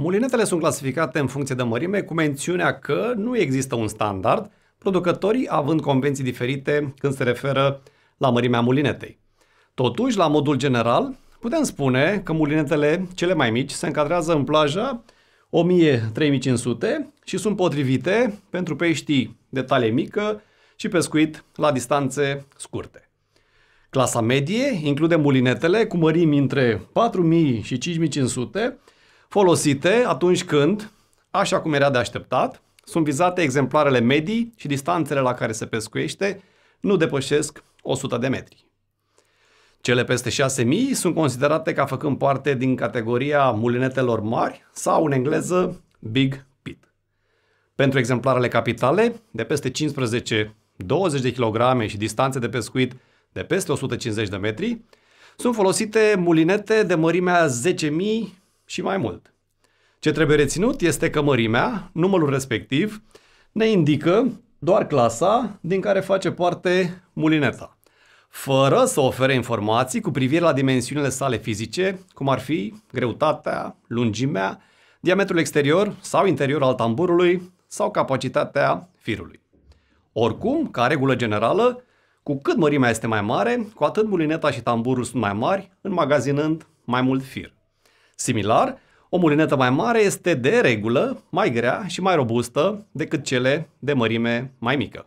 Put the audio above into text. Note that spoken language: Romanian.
Mulinetele sunt clasificate în funcție de mărime cu mențiunea că nu există un standard, producătorii având convenții diferite când se referă la mărimea mulinetei. Totuși, la modul general, putem spune că mulinetele cele mai mici se încadrează în plaja 1000-3500 și sunt potrivite pentru pești de talie mică și pescuit la distanțe scurte. Clasa medie include mulinetele cu mărimi între 4000 și 5500 folosite atunci când, așa cum era de așteptat, sunt vizate exemplarele medii și distanțele la care se pescuiește nu depășesc 100 de metri. Cele peste 6000 sunt considerate ca făcând parte din categoria mulinetelor mari sau în engleză Big Pit. Pentru exemplarele capitale, de peste 15-20 de kg și distanțe de pescuit de peste 150 de metri, sunt folosite mulinete de mărimea 10.000 și mai mult. Ce trebuie reținut este că mărimea, numărul respectiv, ne indică doar clasa din care face parte mulineta, fără să ofere informații cu privire la dimensiunile sale fizice, cum ar fi greutatea, lungimea, diametrul exterior sau interior al tamburului sau capacitatea firului. Oricum, ca regulă generală, cu cât mărimea este mai mare, cu atât mulineta și tamburul sunt mai mari, înmagazinând mai mult fir. Similar, o mulinetă mai mare este de regulă mai grea și mai robustă decât cele de mărime mai mică.